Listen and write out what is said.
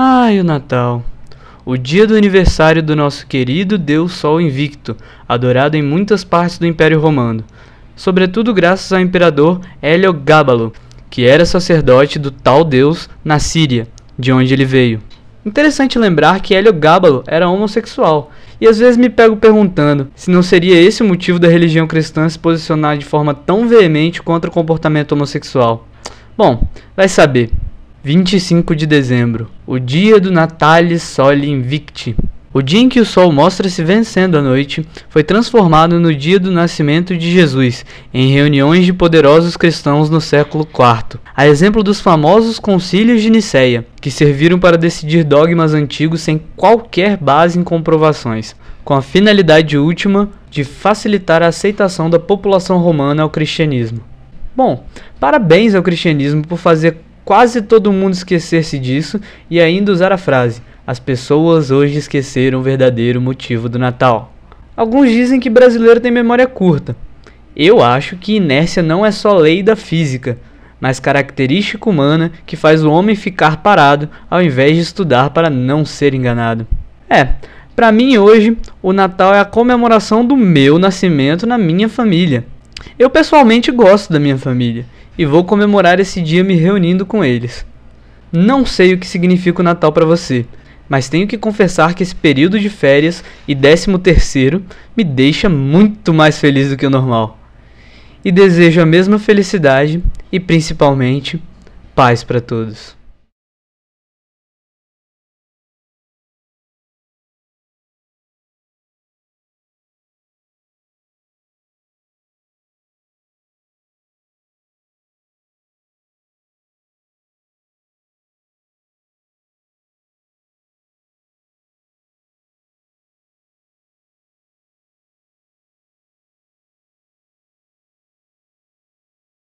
Ai, ah, o Natal. O dia do aniversário do nosso querido Deus Sol Invicto, adorado em muitas partes do Império Romano, sobretudo graças ao imperador Hélio Gábalo, que era sacerdote do tal Deus na Síria, de onde ele veio. Interessante lembrar que Hélio Gábalo era homossexual, e às vezes me pego perguntando se não seria esse o motivo da religião cristã se posicionar de forma tão veemente contra o comportamento homossexual. Bom, vai saber. 25 de dezembro, o dia do Natalis Sol Invicti. O dia em que o sol mostra-se vencendo a noite foi transformado no dia do nascimento de Jesus, em reuniões de poderosos cristãos no século IV, a exemplo dos famosos concílios de Nicéia, que serviram para decidir dogmas antigos sem qualquer base em comprovações, com a finalidade última de facilitar a aceitação da população romana ao cristianismo. Bom, parabéns ao cristianismo por fazer quase todo mundo esquecer-se disso e ainda usar a frase: as pessoas hoje esqueceram o verdadeiro motivo do Natal. Alguns dizem que brasileiro tem memória curta. Eu acho que inércia não é só lei da física, mas característica humana que faz o homem ficar parado ao invés de estudar para não ser enganado. É, para mim hoje, o Natal é a comemoração do meu nascimento na minha família. Eu pessoalmente gosto da minha família e vou comemorar esse dia me reunindo com eles. Não sei o que significa o Natal para você, mas tenho que confessar que esse período de férias e 13 terceiro me deixa muito mais feliz do que o normal. E desejo a mesma felicidade e principalmente paz para todos.